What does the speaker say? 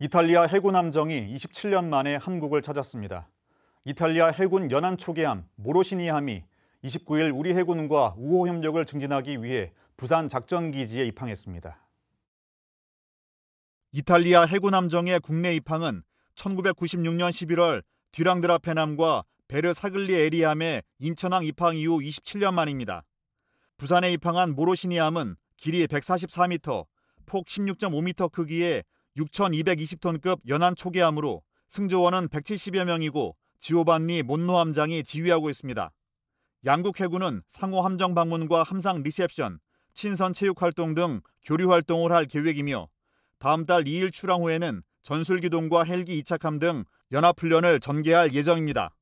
이탈리아 해군 함정이 27년 만에 한국을 찾았습니다. 이탈리아 해군 연안 초계함 모로시니함이 29일 우리 해군과 우호 협력을 증진하기 위해 부산 작전기지에 입항했습니다. 이탈리아 해군 함정의 국내 입항은 1996년 11월 듀랑드라페남과 베르 사글리 에리함의 인천항 입항 이후 27년 만입니다. 부산에 입항한 모로시니함은 길이 144m, 폭 16.5m 크기의 6,220톤급 연안 초계함으로 승조원은 170여 명이고 지오반니 몬노 함장이 지휘하고 있습니다. 양국 해군은 상호 함정 방문과 함상 리셉션, 친선 체육 활동 등 교류 활동을 할 계획이며 다음 달 2일 출항 후에는 전술 기동과 헬기 이착함 등 연합 훈련을 전개할 예정입니다.